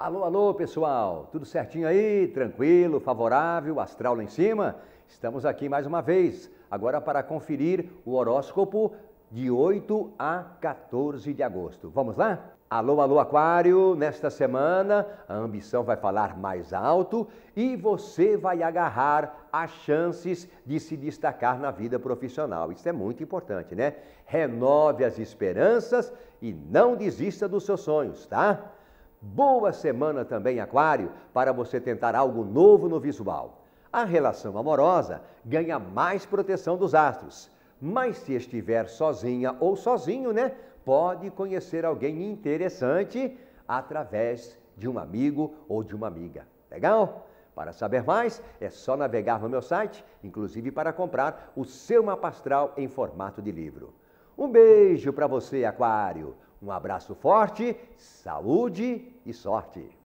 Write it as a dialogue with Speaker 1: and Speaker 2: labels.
Speaker 1: Alô, alô, pessoal! Tudo certinho aí? Tranquilo, favorável, astral lá em cima? Estamos aqui mais uma vez, agora para conferir o horóscopo de 8 a 14 de agosto. Vamos lá? Alô, alô, Aquário! Nesta semana, a ambição vai falar mais alto e você vai agarrar as chances de se destacar na vida profissional. Isso é muito importante, né? Renove as esperanças e não desista dos seus sonhos, tá? Boa semana também, Aquário, para você tentar algo novo no visual. A relação amorosa ganha mais proteção dos astros, mas se estiver sozinha ou sozinho, né, pode conhecer alguém interessante através de um amigo ou de uma amiga. Legal? Para saber mais, é só navegar no meu site, inclusive para comprar o seu mapa astral em formato de livro. Um beijo para você, Aquário! Um abraço forte, saúde e sorte.